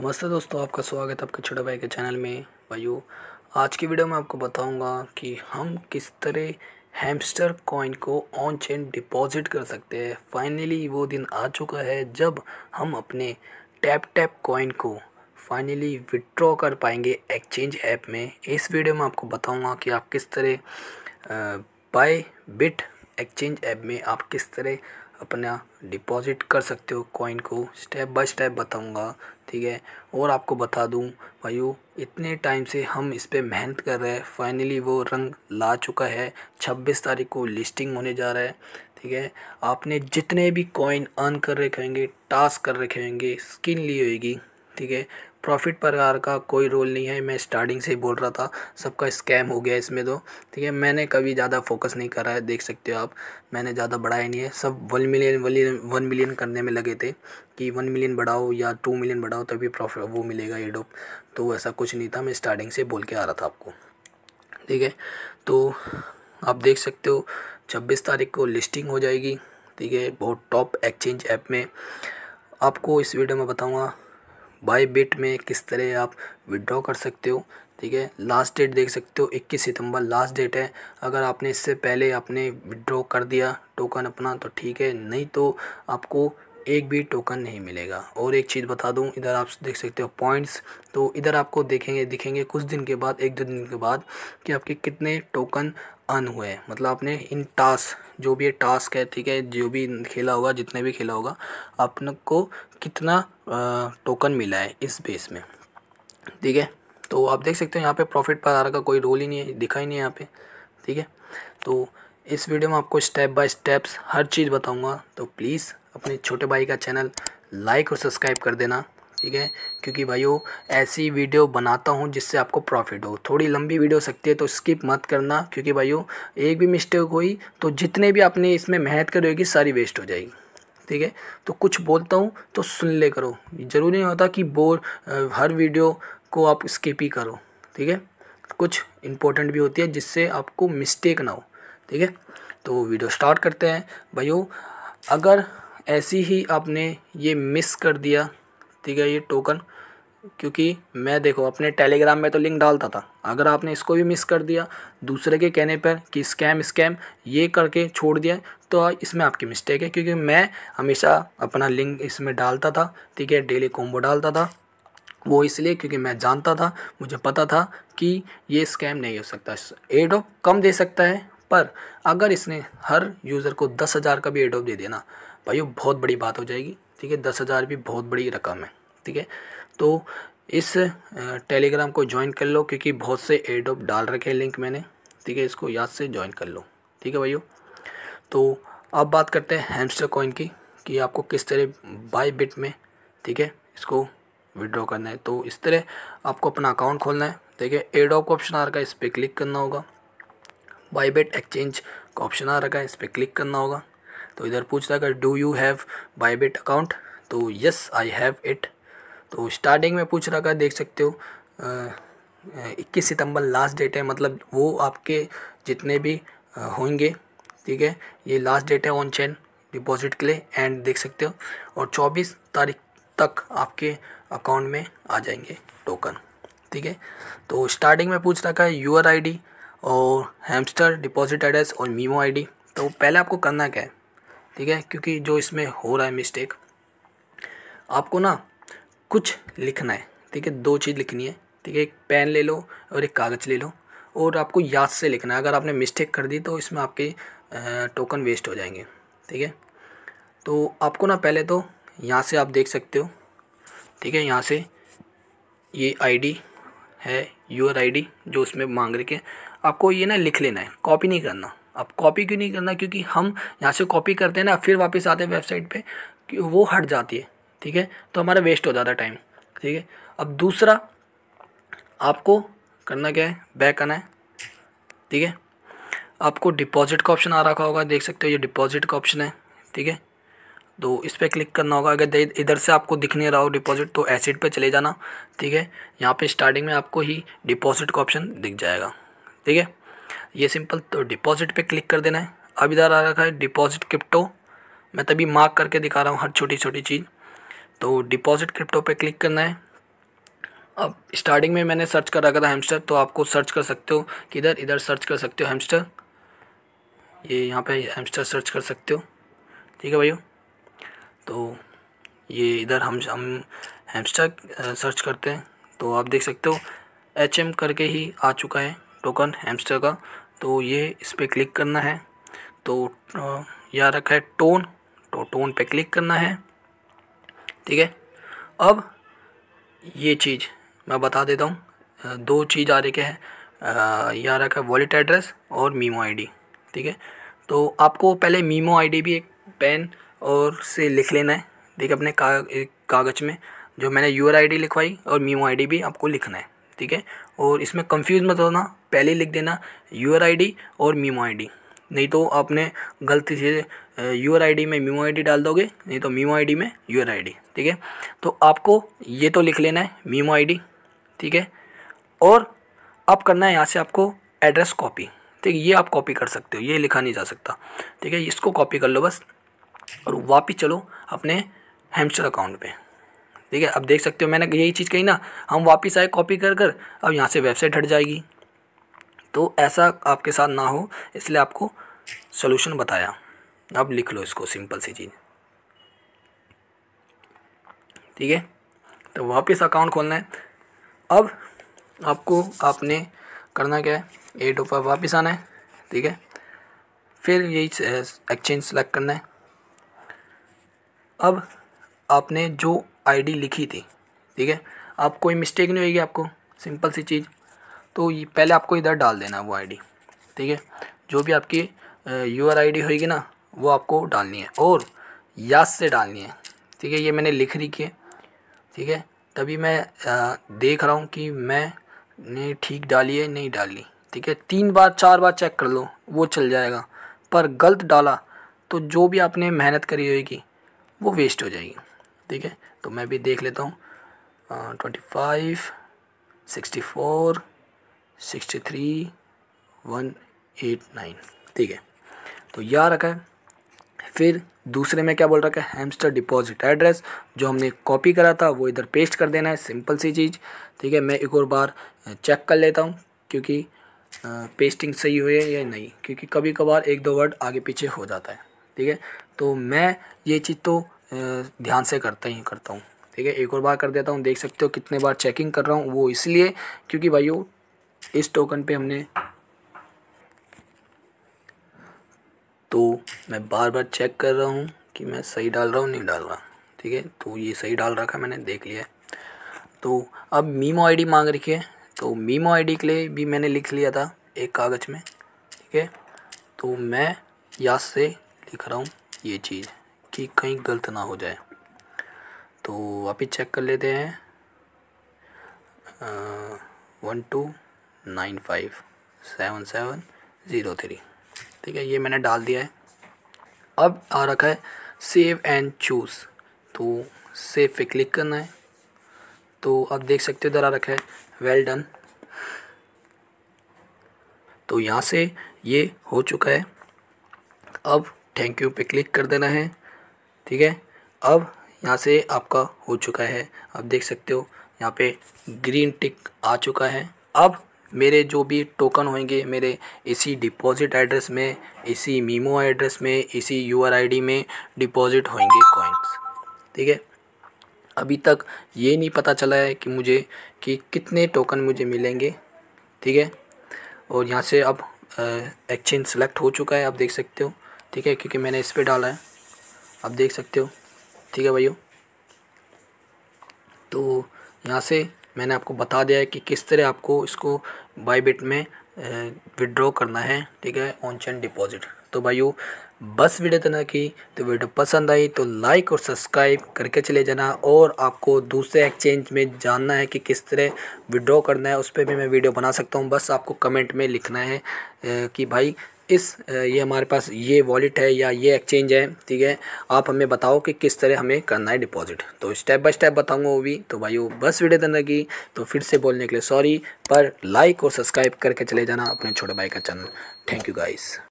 नमस्ते दोस्तों आपका स्वागत है आपके छोटे भाई के चैनल में भाई आज की वीडियो में आपको बताऊंगा कि हम किस तरह हैमस्टर कॉइन को ऑन चेन डिपॉजिट कर सकते हैं फाइनली वो दिन आ चुका है जब हम अपने टैप टैप कॉइन को फाइनली विड्रॉ कर पाएंगे एक्सचेंज ऐप में इस वीडियो में आपको बताऊँगा कि आप किस तरह बाय बिट एक्सचेंज ऐप में आप किस तरह अपना डिपॉज़िट कर सकते हो कॉइन को स्टेप बाय स्टेप बताऊंगा ठीक है और आपको बता दूं भाइयों इतने टाइम से हम इस पर मेहनत कर रहे हैं फाइनली वो रंग ला चुका है 26 तारीख को लिस्टिंग होने जा रहा है ठीक है आपने जितने भी कॉइन अर्न कर रखे होंगे टास्क कर रखे होंगे स्किन ली होगी ठीक है प्रॉफिट प्रकार का कोई रोल नहीं है मैं स्टार्टिंग से ही बोल रहा था सबका स्कैम हो गया इसमें तो ठीक है मैंने कभी ज़्यादा फोकस नहीं करा है देख सकते हो आप मैंने ज़्यादा बढ़ाया नहीं है सब one million one one million करने में लगे थे कि वन मिलियन बढ़ाओ या टू मिलियन बढ़ाओ तभी प्रॉफिट वो मिलेगा ये डोप तो ऐसा कुछ नहीं था मैं स्टार्टिंग से बोल के आ रहा था आपको ठीक है तो आप देख सकते हो छब्बीस तारीख को लिस्टिंग हो जाएगी ठीक है बहुत टॉप एक्सचेंज ऐप में आपको इस वीडियो में बताऊँगा बाई बिट में किस तरह आप विड्रॉ कर सकते हो ठीक है लास्ट डेट देख सकते हो 21 सितंबर लास्ट डेट है अगर आपने इससे पहले आपने विड्रॉ कर दिया टोकन अपना तो ठीक है नहीं तो आपको एक भी टोकन नहीं मिलेगा और एक चीज़ बता दूं इधर आप देख सकते हो पॉइंट्स तो इधर आपको देखेंगे दिखेंगे कुछ दिन के बाद एक दो दिन के बाद कि आपके कितने टोकन अन हुए हैं मतलब आपने इन टास्क जो भी ये टास्क है ठीक है जो भी खेला होगा जितने भी खेला होगा आपने को कितना टोकन मिला है इस बेस में ठीक है तो आप देख सकते हो यहाँ पे प्रॉफिट पर आर का कोई रोल ही नहीं है दिखा ही नहीं है यहाँ पे ठीक है तो इस वीडियो में आपको स्टेप बाय स्टेप्स हर चीज़ बताऊँगा तो प्लीज़ अपने छोटे भाई का चैनल लाइक और सब्सक्राइब कर देना ठीक है क्योंकि भाइयों ऐसी वीडियो बनाता हूँ जिससे आपको प्रॉफिट हो थोड़ी लंबी वीडियो सकती है तो स्किप मत करना क्योंकि भाइयों एक भी मिस्टेक हुई तो जितने भी आपने इसमें मेहनत करी होगी सारी वेस्ट हो जाएगी ठीक है तो कुछ बोलता हूँ तो सुन ले करो ज़रूरी नहीं होता कि बोर हर वीडियो को आप स्किप ही करो ठीक है कुछ इंपॉर्टेंट भी होती है जिससे आपको मिस्टेक ना हो ठीक है तो वीडियो स्टार्ट करते हैं भाइयों अगर ऐसी ही आपने ये मिस कर दिया ठीक है ये टोकन क्योंकि मैं देखो अपने टेलीग्राम में तो लिंक डालता था अगर आपने इसको भी मिस कर दिया दूसरे के कहने पर कि स्कैम स्कैम ये करके छोड़ दिया तो इसमें आपकी मिस्टेक है क्योंकि मैं हमेशा अपना लिंक इसमें डालता था ठीक है डेली कॉम्बो डालता था वो इसलिए क्योंकि मैं जानता था मुझे पता था कि ये स्कैम नहीं हो सकता एडो कम दे सकता है पर अगर इसने हर यूज़र को दस हज़ार का भी एडोप दे देना भाई बहुत बड़ी बात हो जाएगी ठीक है दस हज़ार भी बहुत बड़ी रकम है ठीक है तो इस टेलीग्राम को ज्वाइन कर लो क्योंकि बहुत से एडोप डाल रखे हैं लिंक मैंने ठीक है इसको याद से ज्वाइन कर लो ठीक है भैया तो अब बात करते हैं हेम्स्टर कॉइन की कि आपको किस तरह बाई बिट में ठीक है इसको विड्रॉ करना है तो इस तरह आपको अपना अकाउंट खोलना है ठीक है एडोप का ऑप्शन आ रखा है इस पर क्लिक करना होगा बाईबेट एक्सचेंज का ऑप्शन आ रखा है इस पर क्लिक करना होगा तो इधर पूछ रहा है do you have Bybit account तो यस आई हैव इट तो स्टार्टिंग में पूछ रहा था देख सकते हो इक्कीस सितंबर लास्ट डेट है मतलब वो आपके जितने भी होंगे ठीक है ये लास्ट डेट है ऑन चेन डिपॉजिट के लिए एंड देख सकते हो और 24 तारीख तक आपके अकाउंट में आ जाएंगे टोकन ठीक है तो स्टार्टिंग में पूछ रखा है यूअर आईडी और हैमस्टर डिपॉजिट एड्रेस और मीमो आईडी तो पहले आपको करना क्या है ठीक है क्योंकि जो इसमें हो रहा है मिस्टेक आपको ना कुछ लिखना है ठीक है दो चीज़ लिखनी है ठीक है एक पेन ले लो और एक कागज़ ले लो और आपको याद से लिखना है अगर आपने मिस्टेक कर दी तो इसमें आपके टोकन वेस्ट हो जाएंगे ठीक है तो आपको ना पहले तो यहाँ से आप देख सकते हो ठीक है यहाँ से ये आईडी है यूर आईडी जो उसमें मांग रखे हैं आपको ये ना लिख लेना है कॉपी नहीं करना अब कॉपी क्यों नहीं करना क्योंकि हम यहाँ से कॉपी करते हैं ना फिर वापस आते हैं वेबसाइट पे कि वो हट जाती है ठीक है तो हमारा वेस्ट हो जाता है टाइम ठीक है अब दूसरा आपको करना क्या है बैक आना है ठीक है आपको डिपॉजिट का ऑप्शन आ रखा होगा देख सकते हो ये डिपॉजिट का ऑप्शन है ठीक है तो इस पर क्लिक करना होगा अगर इधर से आपको दिख नहीं रहा हो डिपॉजिट तो एसिड पे चले जाना ठीक है यहाँ पे स्टार्टिंग में आपको ही डिपॉजिट का ऑप्शन दिख जाएगा ठीक है ये सिंपल तो डिपॉजिट पे क्लिक कर देना है अब इधर आ रखा है डिपॉजिट क्रिप्टो मैं तभी मार्क करके दिखा रहा हूँ हर छोटी छोटी चीज़ तो डिपॉजिट क्रिप्टो पे क्लिक करना है अब स्टार्टिंग में मैंने सर्च कर रखा था हेमस्टर तो आपको सर्च कर सकते हो किधर इधर सर्च कर सकते हो हेमस्टर ये यहाँ पे हेमस्टर सर्च कर सकते हो ठीक है भैया तो ये इधर हम हम हेमस्टर सर्च करते हैं तो आप देख सकते हो एच एम करके ही आ चुका है टोकन हेमस्टर का तो ये इस पर क्लिक करना है तो यहाँ रखा है टोन तो टोन पे क्लिक करना है ठीक है अब ये चीज़ मैं बता देता हूँ दो चीज़ आ रही है यहाँ रखा है वॉलेट एड्रेस और मीमो आईडी ठीक है तो आपको पहले मीमो आईडी भी एक पेन और से लिख लेना है ठीक है अपने कागज़ में जो मैंने यूर आईडी लिखवाई और मीमो आईडी भी आपको लिखना है ठीक है और इसमें कंफ्यूज मत होना पहले लिख देना यूर आईडी और मीमो आई नहीं तो आपने गलती से यूर आईडी में मीमो आई डाल दोगे नहीं तो मीमो आई में यूर आईडी ठीक है तो आपको ये तो लिख लेना है मीमो आई ठीक है और अब करना है यहाँ से आपको एड्रेस कॉपी ठीक है ये आप कॉपी कर सकते हो ये लिखा नहीं जा सकता ठीक है इसको कॉपी कर लो बस और वापस चलो अपने हेमस्टर अकाउंट पे ठीक है अब देख सकते हो मैंने यही चीज़ कही ना हम वापस आए कॉपी कर कर अब यहाँ से वेबसाइट हट जाएगी तो ऐसा आपके साथ ना हो इसलिए आपको सोल्यूशन बताया अब लिख लो इसको सिंपल सी चीज़ ठीक है तो वापस अकाउंट खोलना है अब आपको आपने करना क्या है एट ऊपर वापस आना है ठीक है फिर यही एक्सचेंज सेलेक्ट करना है अब आपने जो आईडी लिखी थी ठीक है आप कोई मिस्टेक नहीं होगी आपको सिंपल सी चीज़ तो ये पहले आपको इधर डाल देना है वो आईडी ठीक है जो भी आपकी यू आर होगी ना वो आपको डालनी है और याद से डालनी है ठीक है ये मैंने लिख रही है ठीक है तभी मैं आ, देख रहा हूँ कि मैं ने ठीक डाली है नहीं डाली ठीक है तीन बार चार बार चेक कर लो वो चल जाएगा पर गलत डाला तो जो भी आपने मेहनत करी होगी वो वेस्ट हो जाएगी ठीक है तो मैं भी देख लेता हूँ twenty five sixty four sixty three one eight nine ठीक है तो यह रखा है फिर दूसरे में क्या बोल रखा है हेमस्टर डिपॉजिट एड्रेस जो हमने कॉपी करा था वो इधर पेस्ट कर देना है सिंपल सी चीज़ ठीक है मैं एक और बार चेक कर लेता हूँ क्योंकि पेस्टिंग सही हुई है या नहीं क्योंकि कभी कभार एक दो वर्ड आगे पीछे हो जाता है ठीक है तो मैं ये चीज़ तो ध्यान से करता ही करता हूँ ठीक है एक और बार कर देता हूँ देख सकते हो कितने बार चेकिंग कर रहा हूँ वो इसलिए क्योंकि भाई इस टोकन पे हमने तो मैं बार बार चेक कर रहा हूँ कि मैं सही डाल रहा हूँ नहीं डाल रहा ठीक है तो ये सही डाल रखा मैंने देख लिया तो अब मीमो आईडी मांग रखी है तो मीमो आईडी के लिए भी मैंने लिख लिया था एक कागज़ में ठीक है तो मैं याद से लिख रहा हूँ ये चीज़ कि कहीं गलत ना हो जाए तो ही चेक कर लेते हैं one two nine five seven seven zero three ठीक है ये मैंने डाल दिया है अब आ रखा है सेव एंड चूज़ तो सेव पे क्लिक करना है तो अब देख सकते हो इधर आ रखा है वेल डन तो यहाँ से ये हो चुका है अब थैंक यू पे क्लिक कर देना है ठीक है अब यहाँ से आपका हो चुका है अब देख सकते हो यहाँ पे ग्रीन टिक आ चुका है अब मेरे जो भी टोकन होंगे मेरे इसी डिपॉज़िट एड्रेस में इसी मीमो एड्रेस में इसी यू डी में डिपॉज़िट होंगे कॉइन्स ठीक है अभी तक ये नहीं पता चला है कि मुझे कि कितने टोकन मुझे मिलेंगे ठीक है और यहाँ से अब एक्सचेंज सेलेक्ट हो चुका है आप देख सकते हो ठीक है क्योंकि मैंने इस पर डाला है आप देख सकते हो ठीक है भैया तो यहाँ से मैंने आपको बता दिया है कि किस तरह आपको इसको बाईबिट में विड्रॉ करना है ठीक है ऑन चैन डिपॉजिट तो भाई बस वीडियो तना की तो वीडियो पसंद आई तो लाइक और सब्सक्राइब करके चले जाना और आपको दूसरे एक्सचेंज में जानना है कि किस तरह विड्रॉ करना है उस पर भी मैं वीडियो बना सकता हूँ बस आपको कमेंट में लिखना है कि भाई इस ये हमारे पास ये वॉलेट है या ये एक्सचेंज है ठीक है आप हमें बताओ कि किस तरह हमें करना है डिपॉजिट तो स्टेप बाय स्टेप बताऊंगा वो भी तो भाई वो बस वीडियो देने लगी तो फिर से बोलने के लिए सॉरी पर लाइक और सब्सक्राइब करके चले जाना अपने छोटे भाई का चैनल थैंक यू गाइस